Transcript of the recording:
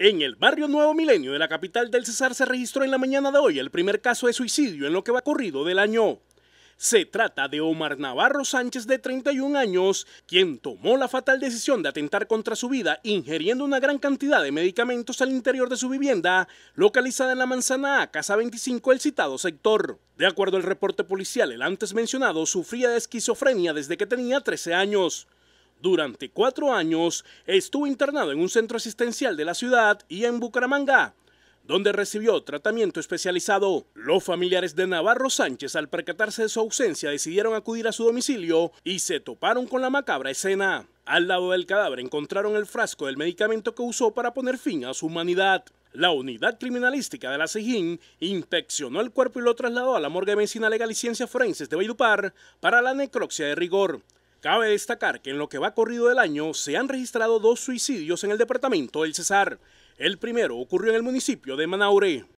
En el barrio Nuevo Milenio de la capital del Cesar se registró en la mañana de hoy el primer caso de suicidio en lo que va ocurrido del año. Se trata de Omar Navarro Sánchez de 31 años, quien tomó la fatal decisión de atentar contra su vida ingiriendo una gran cantidad de medicamentos al interior de su vivienda, localizada en la manzana A, casa 25 el citado sector. De acuerdo al reporte policial, el antes mencionado sufría de esquizofrenia desde que tenía 13 años. Durante cuatro años estuvo internado en un centro asistencial de la ciudad y en Bucaramanga, donde recibió tratamiento especializado. Los familiares de Navarro Sánchez, al percatarse de su ausencia, decidieron acudir a su domicilio y se toparon con la macabra escena. Al lado del cadáver encontraron el frasco del medicamento que usó para poner fin a su humanidad. La unidad criminalística de la SEGIN inspeccionó el cuerpo y lo trasladó a la morgue de medicina legal y ciencias forenses de Bayupar para la necropsia de rigor. Cabe destacar que en lo que va corrido del año se han registrado dos suicidios en el departamento del Cesar. El primero ocurrió en el municipio de Manaure.